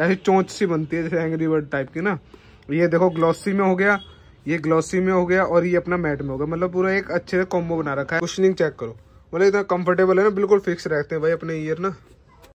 ऐसी चोंच सी बनती है जैसे एंग्री बर्ड टाइप की ना ये देखो ग्लॉसी में हो गया ये ग्लॉसी में हो गया और ये अपना मैट में हो गया मतलब पूरा एक अच्छे से कॉम्बो बना रखा है कुशनिंग चेक करो मतलब इतना कंफर्टेबल है ना बिल्कुल फिक्स रहते हैं भाई अपने ईयर ना